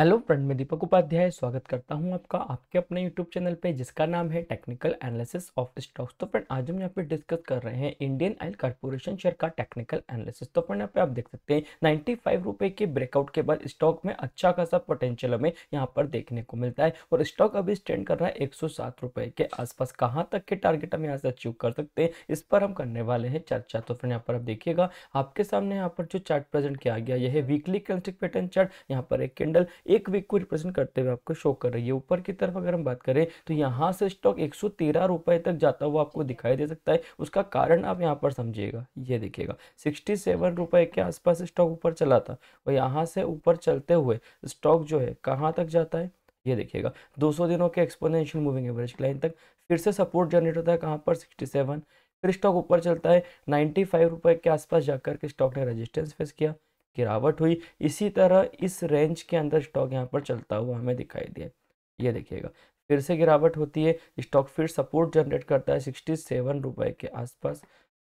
hello friend मैं दीपक उपाध्याय स्वागत करता हूं आपका आपके अपने यूट्यूब चैनल पे जिसका नाम है टेक्निकल एनालिसिस ऑफ स्टॉक्स तो फ्रेंड आज हम यहाँ पे डिस्कस कर रहे हैं इंडियन ऑयल कॉर्पोरेशन शेयर का टेक्निकल एनालिसिस तो फ्रेंड यहां पे आप देख सकते हैं नाइन्टी फाइव रुपये के ब्रेकआउट के बाद स्टॉक में अच्छा खासा पोटेंशियल हमें यहाँ पर देखने को मिलता है और स्टॉक अभी स्टैंड कर रहा है एक सौ सात के आसपास कहाँ तक के टारगेट हम यहाँ से अचीव कर सकते हैं इस पर हम करने वाले हैं चर्चा तो फ्रेंड यहाँ पर आप देखिएगा आपके सामने यहाँ पर जो चार्ट प्रेजेंट किया गया यह है वीकली कैंस्टिक पैटर्न चार्ट यहाँ पर एक कैंडल एक वीक को रिप्रेजेंट करते हुए आपको शो कर रही है ऊपर की तरफ अगर हम बात करें तो यहाँ से स्टॉक एक सौ तक जाता हुआ आपको दिखाई दे सकता है उसका कारण आप यहाँ पर समझिएगा ये देखिएगा सिक्सटी सेवन के आसपास स्टॉक ऊपर चला था और यहाँ से ऊपर चलते हुए स्टॉक जो है कहाँ तक जाता है ये देखिएगा 200 दिनों के एक्सपोनेंशियल मूविंग एवरेज लाइन तक फिर से सपोर्ट जनरेट होता है कहाँ पर 67 फिर स्टॉक ऊपर चलता है नाइन्टी फाइव के आसपास जाकर के स्टॉक ने रेजिस्टेंस फेस किया गिरावट हुई इसी तरह इस रेंज के अंदर स्टॉक यहाँ पर चलता हुआ हमें दिखाई दिया ये देखिएगा फिर से गिरावट होती है स्टॉक फिर सपोर्ट जनरेट करता है सिक्सटी सेवन रुपये के आसपास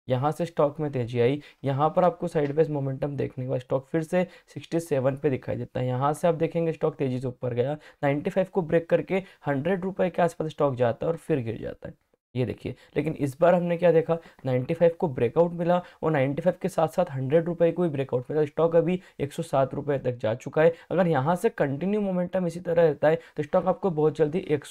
यहाँ से स्टॉक में तेजी आई यहाँ पर आपको साइडवेज मोमेंटम देखने के बाद स्टॉक फिर से सिक्सटी सेवन पे दिखाई देता है यहाँ से आप देखेंगे स्टॉक तेजी से ऊपर गया फाइव को ब्रेक करके हंड्रेड रुपये के आसपास स्टॉक जाता है और फिर गिर जाता है ये देखिए लेकिन इस बार हमने क्या देखा 95 को ब्रेकआउट मिला और 95 के साथ साथ हंड्रेड रुपये को भी ब्रेकआउट मिला स्टॉक अभी एक रुपए तक जा चुका है अगर यहाँ से कंटिन्यू मोमेंटम इसी तरह रहता है तो स्टॉक आपको बहुत जल्दी एक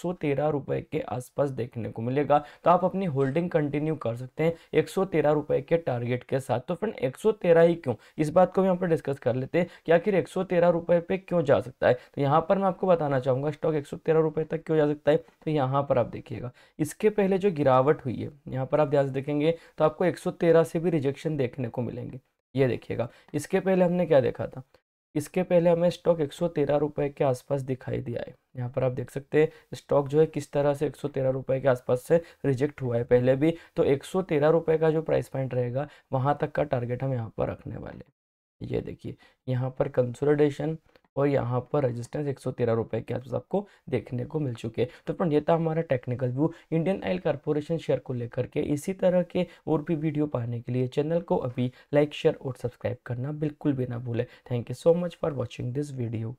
रुपए के आसपास देखने को मिलेगा तो आप अपनी होल्डिंग कंटिन्यू कर सकते हैं एक रुपए के टारगेट के साथ तो फ्रेंड एक ही क्यों इस बात को भी यहाँ पर डिस्कस कर लेते हैं कि आखिर एक रुपए पे क्यों जा सकता है तो यहाँ पर मैं आपको बताना चाहूँगा स्टॉक एक रुपए तक क्यों जा सकता है तो यहाँ पर आप देखिएगा इसके पहले जो गिरावट हुई है यहाँ पर आप ध्यान से देखेंगे तो आपको 113 से भी रिजेक्शन देखने को मिलेंगे ये देखिएगा इसके पहले हमने क्या देखा था इसके पहले हमें स्टॉक एक सौ के आसपास दिखाई दिया है यहाँ पर आप देख सकते हैं स्टॉक जो है किस तरह से एक सौ के आसपास से रिजेक्ट हुआ है पहले भी तो एक सौ का जो प्राइस पॉइंट रहेगा वहाँ तक का टारगेट हम यहाँ पर रखने वाले ये देखिए यहाँ पर कंसोलिडेशन और यहाँ पर रजिस्टेंस एक सौ के आसपास आपको देखने को मिल चुके हैं तो फ्रेंड ये था हमारा technical view Indian Oil Corporation share को लेकर के इसी तरह के और भी वीडियो पाने के लिए चैनल को अभी लाइक शेयर और सब्सक्राइब करना बिल्कुल भी ना भूलें thank you so much for watching this video